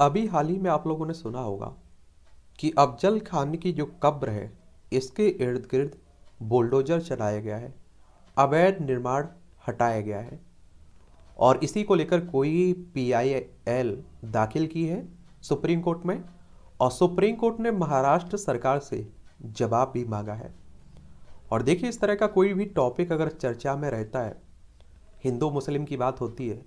अभी हाल ही में आप लोगों ने सुना होगा कि अफजल खान की जो कब्र है इसके इर्द गिर्द बुलडोजर चलाया गया है अवैध निर्माण हटाया गया है और इसी को लेकर कोई पीआईएल दाखिल की है सुप्रीम कोर्ट में और सुप्रीम कोर्ट ने महाराष्ट्र सरकार से जवाब भी मांगा है और देखिए इस तरह का कोई भी टॉपिक अगर चर्चा में रहता है हिंदू मुस्लिम की बात होती है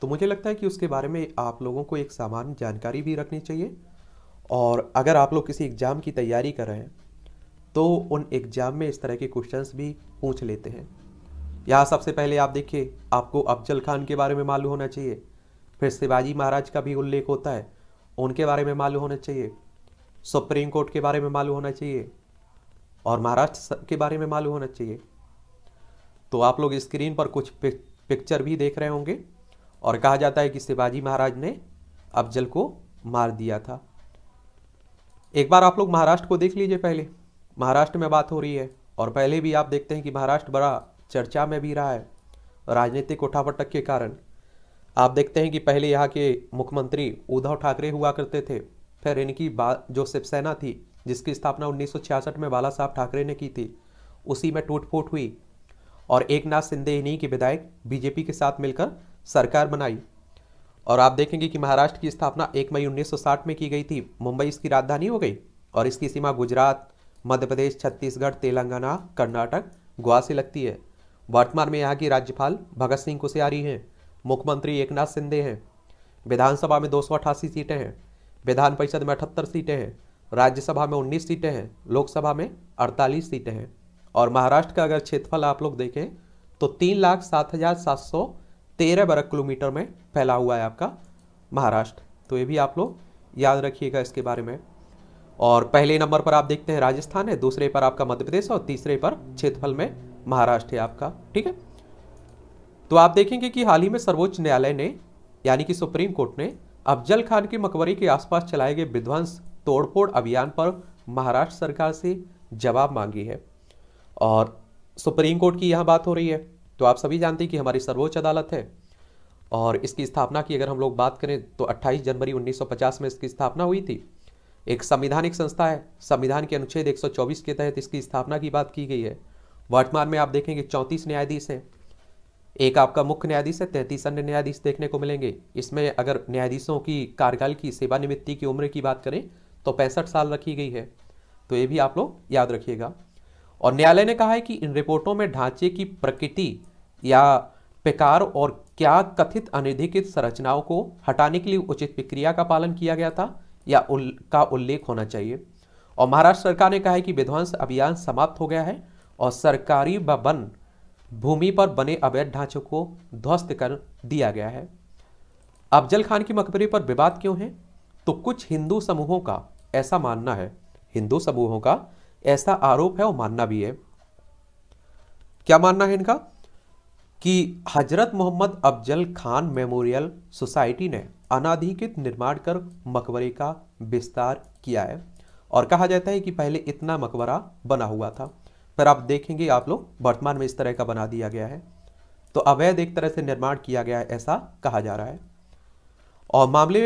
तो मुझे लगता है कि उसके बारे में आप लोगों को एक सामान्य जानकारी भी रखनी चाहिए और अगर आप लोग किसी एग्ज़ाम की तैयारी कर रहे हैं तो उन एग्ज़ाम में इस तरह के क्वेश्चंस भी पूछ लेते हैं यहाँ सबसे पहले आप देखिए आपको अफजल खान के बारे में मालूम होना चाहिए फिर शिवाजी महाराज का भी उल्लेख होता है उनके बारे में मालूम होना चाहिए सुप्रीम कोर्ट के बारे में मालूम होना चाहिए और महाराष्ट्र के बारे में मालूम होना चाहिए तो आप लोग स्क्रीन पर कुछ पिक्चर भी देख रहे होंगे और कहा जाता है कि शिवाजी महाराज ने अफजल को मार दिया था एक बार आप लोग महाराष्ट्र को देख लीजिए पहले महाराष्ट्र में बात हो रही है और पहले भी आप देखते हैं कि महाराष्ट्र बड़ा चर्चा में भी रहा है राजनीतिक उठापटक के कारण आप देखते हैं कि पहले यहाँ के मुख्यमंत्री उद्धव ठाकरे हुआ करते थे फिर इनकी जो शिवसेना थी जिसकी स्थापना 1966 में बाला साहब ठाकरे ने की थी उसी में टूट फूट हुई और एक नाथ सिंधे इन्हीं के विधायक बीजेपी के साथ मिलकर सरकार बनाई और आप देखेंगे कि महाराष्ट्र की स्थापना 1 मई 1960 में की गई थी मुंबई इसकी राजधानी हो गई और इसकी सीमा गुजरात मध्य प्रदेश छत्तीसगढ़ तेलंगाना कर्नाटक गोवा से लगती है वर्तमान में यहाँ की राज्यपाल भगत सिंह कुशियारी हैं मुख्यमंत्री एकनाथ सिंधे हैं विधानसभा में दो सीटें हैं विधान परिषद में अठहत्तर सीटें हैं राज्यसभा में उन्नीस सीटें हैं लोकसभा में अड़तालीस सीटें हैं और महाराष्ट्र का अगर क्षेत्रफल आप लोग देखें तो तीन लाख सात हज़ार सात सौ तेरह वर्ग किलोमीटर में फैला हुआ है आपका महाराष्ट्र तो ये भी आप लोग याद रखिएगा इसके बारे में और पहले नंबर पर आप देखते हैं राजस्थान है दूसरे पर आपका मध्य प्रदेश और तीसरे पर क्षेत्रफल में महाराष्ट्र है आपका ठीक है तो आप देखेंगे कि हाल ही में सर्वोच्च न्यायालय ने यानी कि सुप्रीम कोर्ट ने अफजल खान के मकबरे के आसपास चलाए गए विध्वंस तोड़फोड़ अभियान पर महाराष्ट्र सरकार से जवाब मांगी है और सुप्रीम कोर्ट की यहाँ बात हो रही है तो आप सभी जानते हैं कि हमारी सर्वोच्च अदालत है और इसकी स्थापना की अगर हम लोग बात करें तो 28 जनवरी 1950 में इसकी स्थापना हुई थी एक संविधानिक संस्था है संविधान के अनुच्छेद 124 के तहत इसकी स्थापना की बात की गई है वर्तमान में आप देखेंगे चौंतीस न्यायाधीश हैं एक आपका मुख्य न्यायाधीश है तैंतीस अन्य न्यायाधीश देखने को मिलेंगे इसमें अगर न्यायाधीशों की कार्यकाल की सेवानिवृत्ति की उम्र की बात करें तो पैंसठ साल रखी गई है तो ये भी आप लोग याद रखिएगा और न्यायालय ने कहा है कि इन रिपोर्टों में ढांचे की प्रकृति या पेकार और क्या कथित अनधिकृत संरचनाओं को हटाने के लिए उचित प्रक्रिया का पालन किया गया था या का उल्लेख होना चाहिए और महाराष्ट्र सरकार ने कहा है कि विध्वंस अभियान समाप्त हो गया है और सरकारी व वन भूमि पर बने अवैध ढांचों को ध्वस्त कर दिया गया है अफजल खान की मकबरे पर विवाद क्यों है तो कुछ हिंदू समूहों का ऐसा मानना है हिंदू समूहों का ऐसा आरोप है और मानना भी है क्या मानना है इनका कि हजरत मोहम्मद अफजल खान मेमोरियल सोसाइटी ने अनाधिकृत निर्माण कर मकबरे का विस्तार किया है और कहा जाता है कि पहले इतना मकबरा बना हुआ था पर आप देखेंगे आप लोग वर्तमान में इस तरह का बना दिया गया है तो अवैध एक तरह से निर्माण किया गया है ऐसा कहा जा रहा है और मामले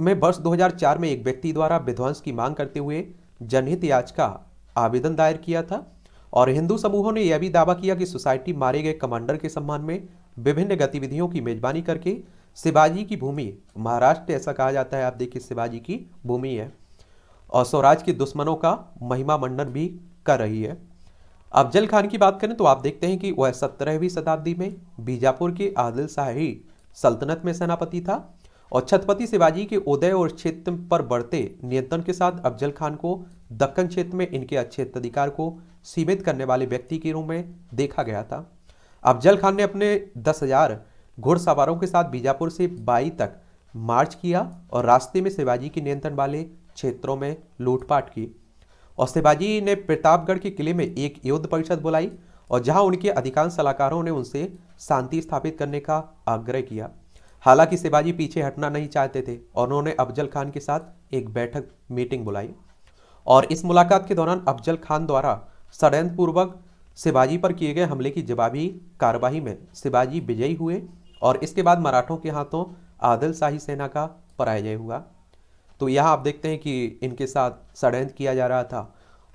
में वर्ष 2004 में एक व्यक्ति द्वारा विध्वंस की मांग करते हुए जनहित याचिका आवेदन दायर किया था और हिंदू समूहों ने यह भी दावा किया कि सोसाइटी मारे गए कमांडर के सम्मान में विभिन्न गतिविधियों की मेजबानी करके शिवाजी की भूमि महाराष्ट्र ऐसा कहा जाता है आप देखिए शिवाजी की भूमि है और स्वराज के दुश्मनों का महिमा मंडन भी कर रही है अफजल खान की बात करें तो आप देखते हैं कि वह सत्रहवीं शताब्दी में बीजापुर के आदिल शाही सल्तनत में सेनापति था और छत्रपति शिवाजी के उदय और क्षेत्र पर बढ़ते नियंत्रण के साथ अफजल खान को दक्कन क्षेत्र में इनके अच्छे अधिकार को सीमित करने वाले व्यक्ति के रूप में देखा गया था अफजल खान ने अपने दस हजार घुड़सवारों के साथ बीजापुर से बाई तक मार्च किया और रास्ते में शिवाजी के नियंत्रण वाले क्षेत्रों में लूटपाट की और शिवाजी ने प्रतापगढ़ के किले में एक युद्ध परिषद बुलाई और जहां उनके अधिकांश सलाहकारों ने उनसे शांति स्थापित करने का आग्रह किया हालांकि शिवाजी पीछे हटना नहीं चाहते थे और उन्होंने अफजल खान के साथ एक बैठक मीटिंग बुलाई और इस मुलाकात के दौरान अफजल खान द्वारा षडयंत्रपूर्वक शिवाजी पर किए गए हमले की जवाबी कार्यवाही में शिवाजी विजयी हुए और इसके बाद मराठों के हाथों आदिल शाही सेना का पराजय हुआ तो यहाँ आप देखते हैं कि इनके साथ षडयंत्र किया जा रहा था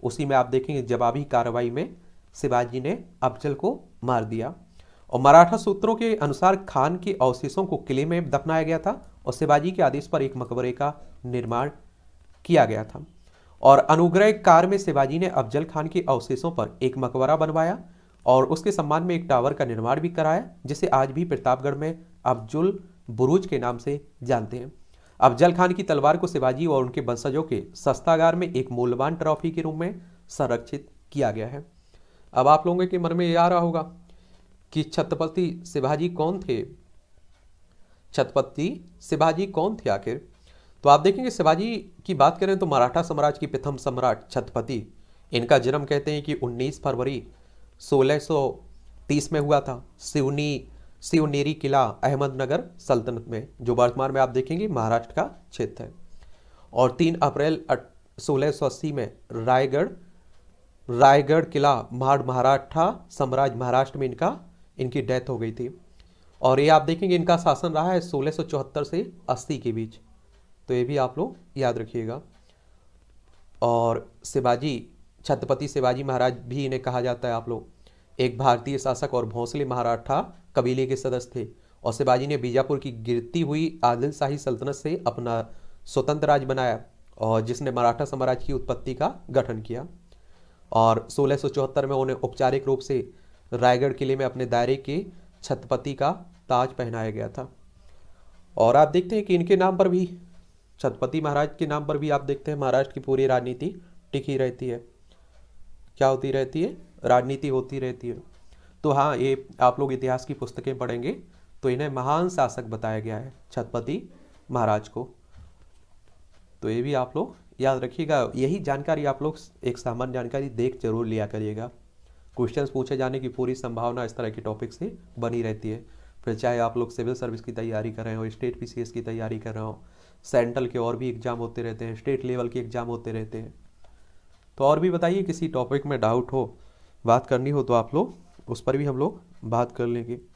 उसी में आप देखेंगे जवाबी कार्रवाई में शिवाजी ने अफजल को मार दिया और मराठा सूत्रों के अनुसार खान के अवशेषों को किले में दफनाया गया था और शिवाजी के आदेश पर एक मकबरे का निर्माण किया गया था और अनुग्रह कार में शिवाजी ने अफजल खान के अवशेषों पर एक मकबरा बनवाया और उसके सम्मान में एक टावर का निर्माण भी कराया जिसे आज भी प्रतापगढ़ में अफजुल बुरुज के नाम से जानते हैं अफजल खान की तलवार को शिवाजी और उनके वंशजों के सस्तागार में एक मूल्यवान ट्रॉफी के रूप में संरक्षित किया गया है अब आप लोगों के मन में ये आ रहा होगा कि छत्रपति शिवाजी कौन थे छत्रपति शिवाजी कौन थे आखिर तो आप देखेंगे शिवाजी की बात करें तो मराठा साम्राज्य की प्रथम सम्राट छत्रपति इनका जन्म कहते हैं कि 19 फरवरी 1630 में हुआ था सिवनी सिवनेरी किला अहमदनगर सल्तनत में जो वर्तमान में आप देखेंगे महाराष्ट्र का क्षेत्र है और 3 अप्रैल सोलह में रायगढ़ रायगढ़ किला महाड़ महाराठा साम्राज्य महाराष्ट्र में इनका इनकी डेथ हो गई थी और ये आप देखेंगे इनका शासन रहा है सोलह से 80 के बीच तो ये भी आप लोग याद रखिएगा और शिवाजी छत्रपति शिवाजी महाराज भी इन्हें कहा जाता है आप लोग एक भारतीय शासक और भोंसले महाराठा कबीले के सदस्य थे और शिवाजी ने बीजापुर की गिरती हुई आदिलशाही सल्तनत से अपना स्वतंत्र राज्य बनाया और जिसने मराठा साम्राज्य की उत्पत्ति का गठन किया और सोलह में उन्हें औपचारिक रूप से रायगढ़ किले में अपने दायरे के छत्रपति का ताज पहनाया गया था और आप देखते हैं कि इनके नाम पर भी छत्रपति महाराज के नाम पर भी आप देखते हैं महाराष्ट्र की पूरी राजनीति टिकी रहती है क्या होती रहती है राजनीति होती रहती है तो हाँ ये आप लोग इतिहास की पुस्तकें पढ़ेंगे तो इन्हें महान शासक बताया गया है छत्रपति महाराज को तो ये भी आप लोग याद रखिएगा यही जानकारी आप लोग एक सामान्य जानकारी देख जरूर लिया करिएगा क्वेश्चंस पूछे जाने की पूरी संभावना इस तरह के टॉपिक से बनी रहती है फिर चाहे आप लोग सिविल सर्विस की तैयारी कर रहे हो स्टेट पीसीएस की तैयारी कर रहे हो सेंट्रल के और भी एग्ज़ाम होते रहते हैं स्टेट लेवल के एग्ज़ाम होते रहते हैं तो और भी बताइए किसी टॉपिक में डाउट हो बात करनी हो तो आप लोग उस पर भी हम लोग बात कर लेंगे